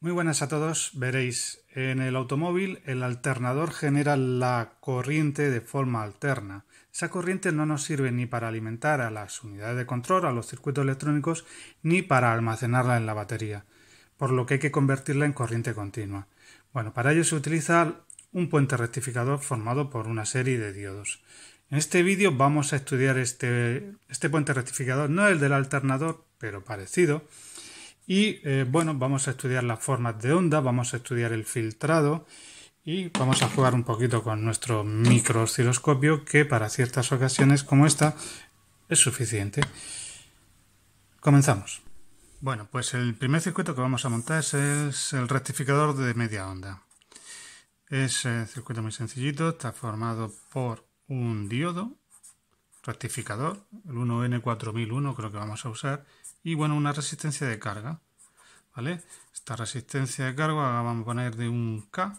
Muy buenas a todos. Veréis, en el automóvil el alternador genera la corriente de forma alterna. Esa corriente no nos sirve ni para alimentar a las unidades de control, a los circuitos electrónicos, ni para almacenarla en la batería, por lo que hay que convertirla en corriente continua. Bueno, para ello se utiliza un puente rectificador formado por una serie de diodos. En este vídeo vamos a estudiar este, este puente rectificador, no el del alternador, pero parecido, y eh, bueno, vamos a estudiar las formas de onda, vamos a estudiar el filtrado y vamos a jugar un poquito con nuestro microosciloscopio que para ciertas ocasiones como esta es suficiente. Comenzamos. Bueno, pues el primer circuito que vamos a montar es, es el rectificador de media onda. Es un eh, circuito muy sencillito, está formado por un diodo rectificador, el 1N4001 creo que vamos a usar, y bueno, una resistencia de carga. ¿Vale? Esta resistencia de carga vamos a poner de un K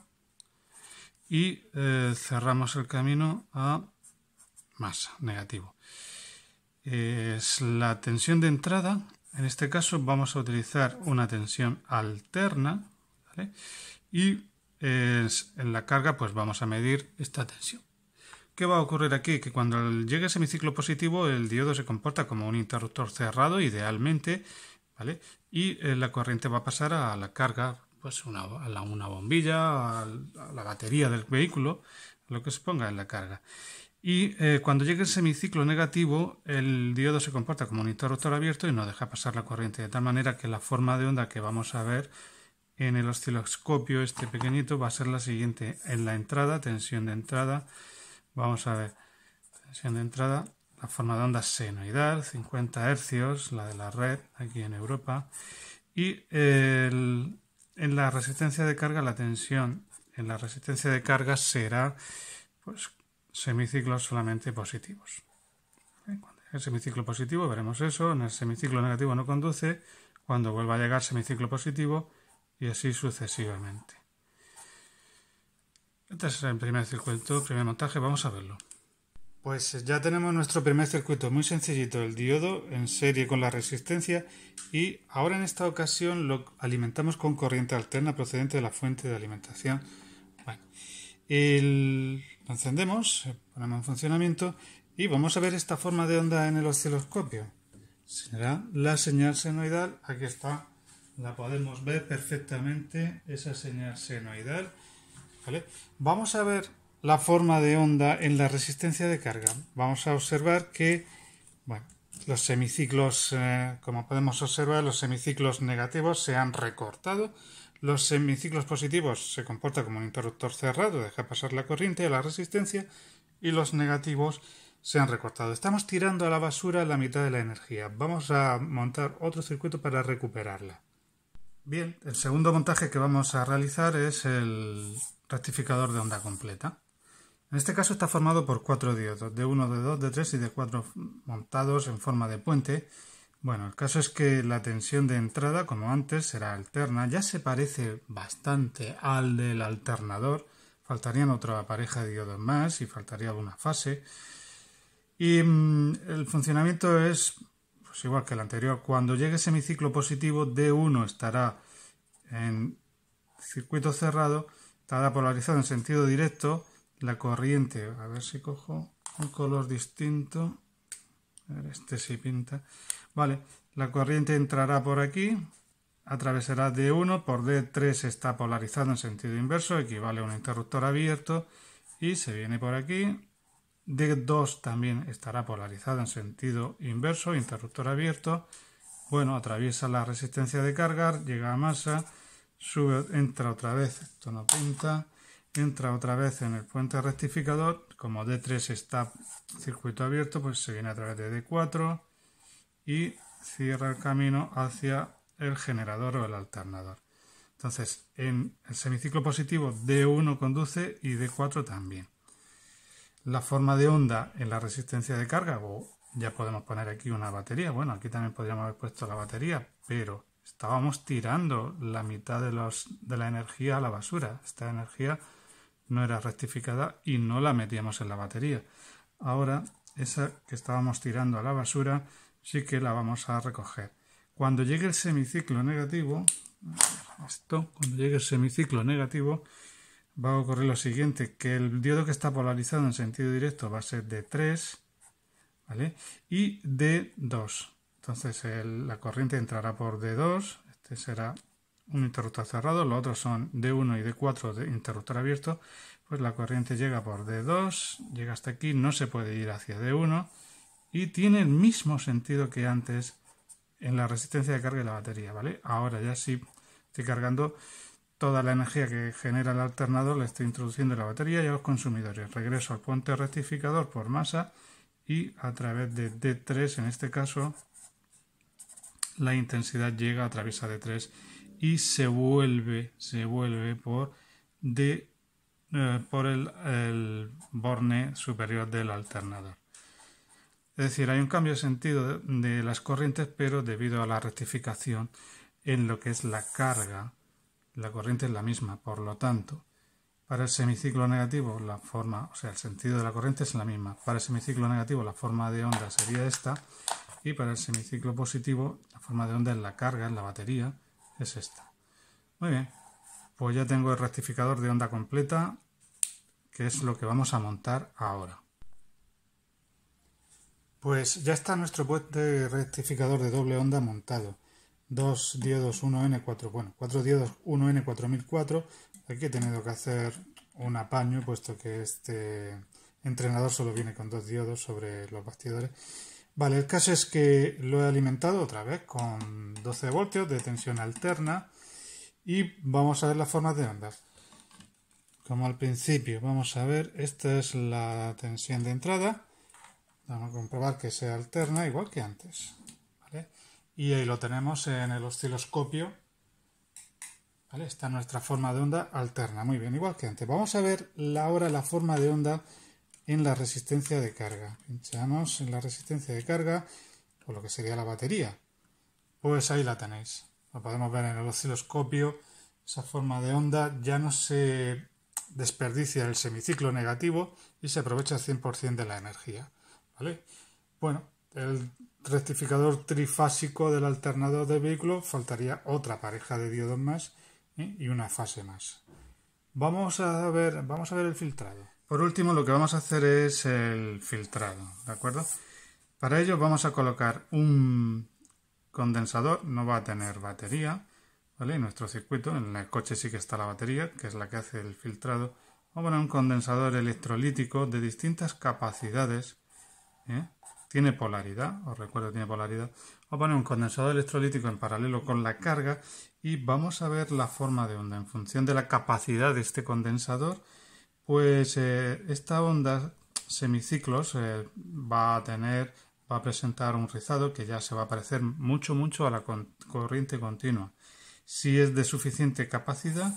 y eh, cerramos el camino a masa, negativo. Es la tensión de entrada, en este caso vamos a utilizar una tensión alterna y en la carga pues vamos a medir esta tensión. ¿Qué va a ocurrir aquí? Que cuando llegue el semiciclo positivo, el diodo se comporta como un interruptor cerrado, idealmente, ¿vale? Y eh, la corriente va a pasar a la carga, pues a una bombilla, a, la batería del vehículo, lo que se ponga en la carga. Y eh, cuando llegue el semiciclo negativo, el diodo se comporta como un interruptor abierto y no deja pasar la corriente, de tal manera que la forma de onda que vamos a ver en el osciloscopio, este pequeñito, va a ser la siguiente. En la entrada, tensión de entrada, Vamos a ver, tensión de entrada, la forma de onda senoidal, 50 Hz, la de la red, aquí en Europa. Y en la resistencia de carga, la tensión en la resistencia de carga será pues, semiciclos solamente positivos. Cuando el semiciclo positivo veremos eso, en el semiciclo negativo no conduce, cuando vuelva a llegar semiciclo positivo y así sucesivamente. Este es el primer circuito, primer montaje, vamos a verlo. Pues ya tenemos nuestro primer circuito muy sencillito, el diodo en serie con la resistencia y ahora en esta ocasión lo alimentamos con corriente alterna procedente de la fuente de alimentación. Bueno, lo encendemos, eh, ponemos en funcionamiento y vamos a ver esta forma de onda en el osciloscopio. Será la señal senoidal, aquí está, la podemos ver perfectamente, esa señal senoidal. Vamos a ver la forma de onda en la resistencia de carga. Vamos a observar que los semiciclos, eh, como podemos observar, los semiciclos negativos se han recortado. Los semiciclos positivos se comporta como un interruptor cerrado, deja pasar la corriente a la resistencia y los negativos se han recortado. Estamos tirando a la basura la mitad de la energía. Vamos a montar otro circuito para recuperarla. Bien, el segundo montaje que vamos a realizar es el, rectificador de onda completa. En este caso está formado por cuatro diodos, de 1, de 2, de 3 y de 4 montados en forma de puente. Bueno, el caso es que la tensión de entrada, como antes, será alterna, ya se parece bastante al del alternador, faltarían otra pareja de diodos más y faltaría alguna fase. Y mm, el funcionamiento es pues, igual que el anterior, cuando llegue semiciclo positivo, D1 estará en circuito cerrado, Está polarizado en sentido directo la corriente. A ver si cojo un color distinto. A ver, este sí pinta. Vale, la corriente entrará por aquí, atravesará D1, por D3 está polarizado en sentido inverso, equivale a un interruptor abierto, y se viene por aquí. D2 también estará polarizado en sentido inverso, interruptor abierto. Bueno, atraviesa la resistencia de carga, llega a masa, sube, entra otra vez, esto pinta, entra otra vez en el puente rectificador, como D3 está circuito abierto, pues se viene a través de D4 y cierra el camino hacia el generador o el alternador. Entonces, en el semiciclo positivo D1 conduce y D4 también. La forma de onda en la resistencia de carga, o ya podemos poner aquí una batería, bueno, aquí también podríamos haber puesto la batería, pero estábamos tirando la mitad de, la energía a la basura. Esta energía no era rectificada y no la metíamos en la batería. Ahora, esa que estábamos tirando a la basura, sí que la vamos a recoger. Cuando llegue el semiciclo negativo, esto, cuando llegue el semiciclo negativo, va a ocurrir lo siguiente, que el diodo que está polarizado en sentido directo va a ser de 3, Y de 2. Entonces la corriente entrará por D2, este será un interruptor cerrado, los otros son D1 y D4 de interruptor abierto, pues la corriente llega por D2, llega hasta aquí, no se puede ir hacia D1 y tiene el mismo sentido que antes en la resistencia de carga de la batería, ¿vale? Ahora ya sí estoy cargando toda la energía que genera el alternador, le estoy introduciendo la batería y a los consumidores. Regreso al puente rectificador por masa y a través de D3 en este caso la intensidad llega, a través de 3 y se vuelve, se vuelve por, eh, por el, borne superior del alternador. Es decir, hay un cambio de sentido de, las corrientes, pero debido a la rectificación en lo que es la carga, la corriente es la misma. Por lo tanto, para el semiciclo negativo, la forma, o sea, el sentido de la corriente es la misma. Para el semiciclo negativo, la forma de onda sería esta y para el semiciclo positivo, la forma de onda en la carga, en la batería, es esta. Muy bien, pues ya tengo el rectificador de onda completa, que es lo que vamos a montar ahora. Pues ya está nuestro puente rectificador de doble onda montado. Dos diodos 1N4, bueno, cuatro diodos 1N4004. Aquí he tenido que hacer un apaño, puesto que este entrenador solo viene con dos diodos sobre los bastidores Vale, el caso es que lo he alimentado otra vez con 12 voltios de tensión alterna y vamos a ver las formas de onda. Como al principio, vamos a ver, esta es la tensión de entrada. Vamos a comprobar que sea alterna igual que antes. Y ahí lo tenemos en el osciloscopio. ¿vale? Esta nuestra forma de onda alterna. Muy bien, igual que antes. Vamos a ver ahora la forma de onda en la resistencia de carga. Pinchamos en la resistencia de carga, o lo que sería la batería. Pues ahí la tenéis. Lo podemos ver en el osciloscopio. Esa forma de onda ya no se desperdicia el semiciclo negativo y se aprovecha el 100% de la energía. ¿Vale? Bueno, el rectificador trifásico del alternador de vehículo faltaría otra pareja de diodos más ¿eh? y una fase más. Vamos a ver, vamos a ver el filtrado. Por último, lo que vamos a hacer es el filtrado, ¿de acuerdo? Para ello vamos a colocar un condensador, no va a tener batería, ¿vale? nuestro circuito, en el coche sí que está la batería, que es la que hace el filtrado. Vamos a poner un condensador electrolítico de distintas capacidades, ¿eh? tiene polaridad, os recuerdo tiene polaridad. Vamos a poner un condensador electrolítico en paralelo con la carga y vamos a ver la forma de onda en función de la capacidad de este condensador pues eh, esta onda semiciclos eh, va a tener, va a presentar un rizado que ya se va a parecer mucho, mucho a la corriente continua. Si es de suficiente capacidad,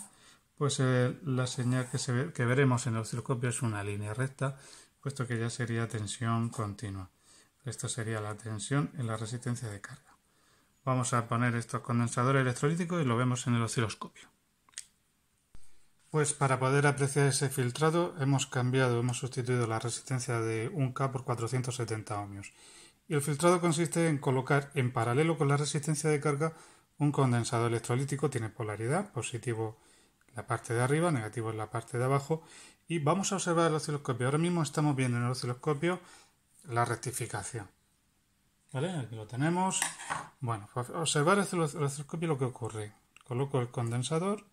pues eh, la señal que, que veremos en el osciloscopio es una línea recta, puesto que ya sería tensión continua. Esto sería la tensión en la resistencia de carga. Vamos a poner estos condensadores electrolíticos y lo vemos en el osciloscopio. Pues para poder apreciar ese filtrado hemos cambiado, hemos sustituido la resistencia de 1K por 470 ohmios. Y el filtrado consiste en colocar en paralelo con la resistencia de carga un condensador electrolítico, tiene polaridad, positivo la parte de arriba, negativo en la parte de abajo. Y vamos a observar el osciloscopio. Ahora mismo estamos viendo en el osciloscopio la rectificación. ¿Vale? Aquí lo tenemos. Bueno, pues observar el osciloscopio lo que ocurre. Coloco el condensador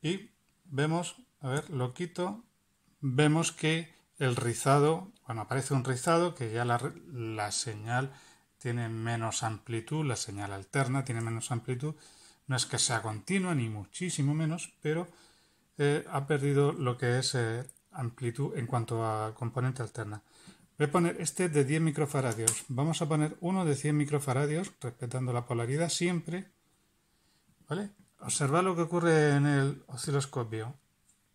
y vemos, a ver, lo quito, vemos que el rizado, bueno, aparece un rizado que ya la, señal tiene menos amplitud, la señal alterna tiene menos amplitud, no es que sea continua ni muchísimo menos, pero eh, ha perdido lo que es eh, amplitud en cuanto a componente alterna. Voy a poner este de 10 microfaradios. Vamos a poner uno de 100 microfaradios, respetando la polaridad siempre. ¿Vale? observad lo que ocurre en el osciloscopio.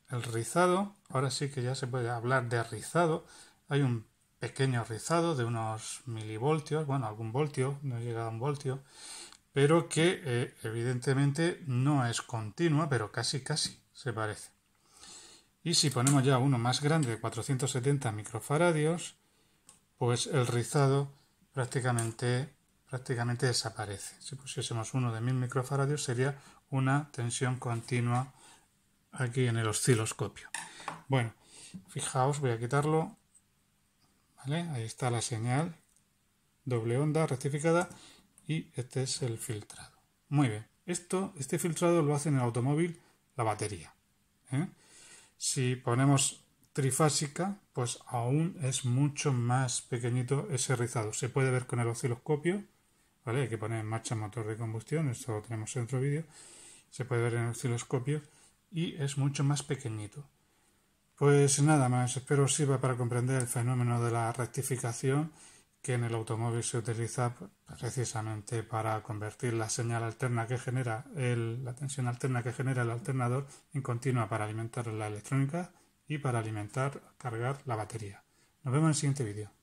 El rizado, ahora sí que ya se puede hablar de rizado. Hay un pequeño rizado de unos milivoltios, bueno, algún voltio, no llega a un voltio, pero que eh, evidentemente no es continua, pero casi casi se parece. Y si ponemos ya uno más grande de 470 microfaradios, pues el rizado prácticamente prácticamente desaparece. Si pusiésemos uno de 1000 microfaradios sería una tensión continua aquí en el osciloscopio. Bueno, fijaos, voy a quitarlo. Ahí está la señal, doble onda rectificada y este es el filtrado. Muy bien, esto, este filtrado lo hace en el automóvil la batería. ¿eh? Si ponemos trifásica, pues aún es mucho más pequeñito ese rizado. Se puede ver con el osciloscopio, hay que poner en marcha motor de combustión, esto lo tenemos en otro vídeo, se puede ver en el osciloscopio y es mucho más pequeñito. Pues nada más, espero sirva para comprender el fenómeno de la rectificación que en el automóvil se utiliza precisamente para convertir la señal alterna que genera la tensión alterna que genera el alternador en continua para alimentar la electrónica y para alimentar, cargar la batería. Nos vemos en el siguiente vídeo.